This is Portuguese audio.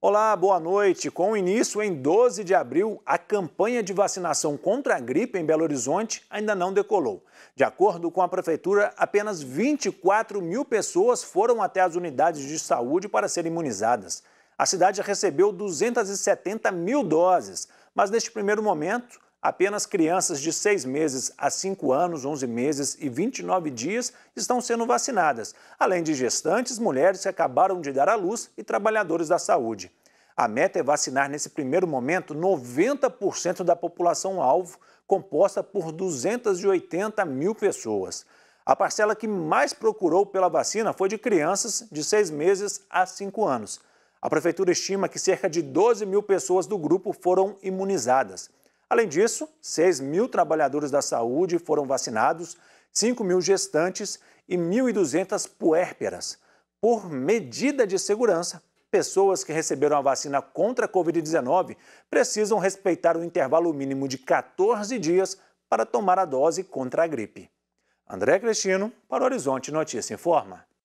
Olá, boa noite. Com o início em 12 de abril, a campanha de vacinação contra a gripe em Belo Horizonte ainda não decolou. De acordo com a Prefeitura, apenas 24 mil pessoas foram até as unidades de saúde para serem imunizadas. A cidade recebeu 270 mil doses, mas neste primeiro momento apenas crianças de 6 meses a 5 anos, 11 meses e 29 dias estão sendo vacinadas, além de gestantes, mulheres que acabaram de dar à luz e trabalhadores da saúde. A meta é vacinar, nesse primeiro momento, 90% da população-alvo, composta por 280 mil pessoas. A parcela que mais procurou pela vacina foi de crianças de 6 meses a 5 anos. A prefeitura estima que cerca de 12 mil pessoas do grupo foram imunizadas. Além disso, 6 mil trabalhadores da saúde foram vacinados, 5 mil gestantes e 1.200 puérperas. Por medida de segurança, pessoas que receberam a vacina contra a Covid-19 precisam respeitar o intervalo mínimo de 14 dias para tomar a dose contra a gripe. André Cristino, para o Horizonte Notícia Informa.